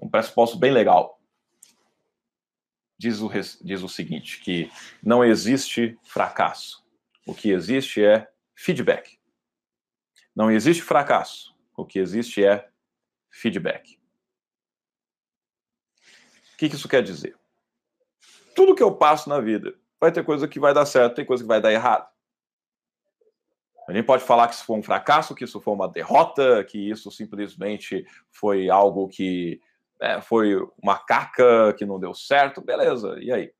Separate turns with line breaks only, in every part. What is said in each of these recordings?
um pressuposto bem legal. Diz o, diz o seguinte: que não existe fracasso. O que existe é feedback. Não existe fracasso. O que existe é feedback. O que isso quer dizer? Tudo que eu passo na vida vai ter coisa que vai dar certo, tem coisa que vai dar errado. A gente pode falar que isso foi um fracasso, que isso foi uma derrota, que isso simplesmente foi algo que é, foi uma caca que não deu certo, beleza, e aí? O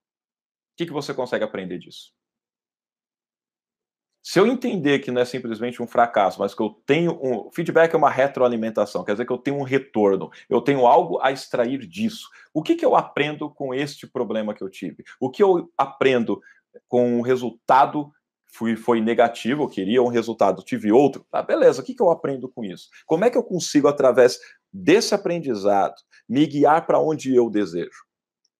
que, que você consegue aprender disso? Se eu entender que não é simplesmente um fracasso, mas que eu tenho um. Feedback é uma retroalimentação, quer dizer que eu tenho um retorno, eu tenho algo a extrair disso. O que, que eu aprendo com este problema que eu tive? O que eu aprendo com o resultado fui, foi negativo, eu queria um resultado, tive outro. Ah, beleza, o que, que eu aprendo com isso? Como é que eu consigo, através desse aprendizado, me guiar para onde eu desejo.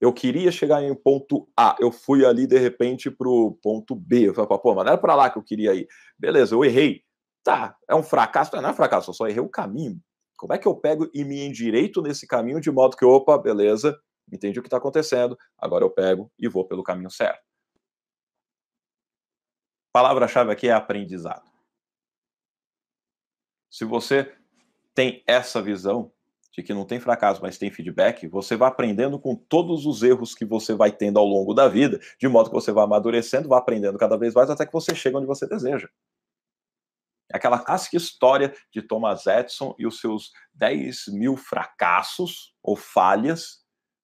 Eu queria chegar em ponto A, eu fui ali de repente para o ponto B. Eu falei, pô, mas não era para lá que eu queria ir. Beleza, eu errei. Tá, é um fracasso. Não é fracasso, eu só errei o caminho. Como é que eu pego e me endireito nesse caminho de modo que, opa, beleza, entendi o que está acontecendo, agora eu pego e vou pelo caminho certo. Palavra-chave aqui é aprendizado. Se você tem essa visão de que não tem fracasso, mas tem feedback, você vai aprendendo com todos os erros que você vai tendo ao longo da vida, de modo que você vai amadurecendo, vai aprendendo cada vez mais até que você chega onde você deseja. É aquela clássica história de Thomas Edison e os seus 10 mil fracassos ou falhas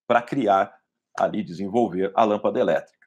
para criar ali, desenvolver a lâmpada elétrica.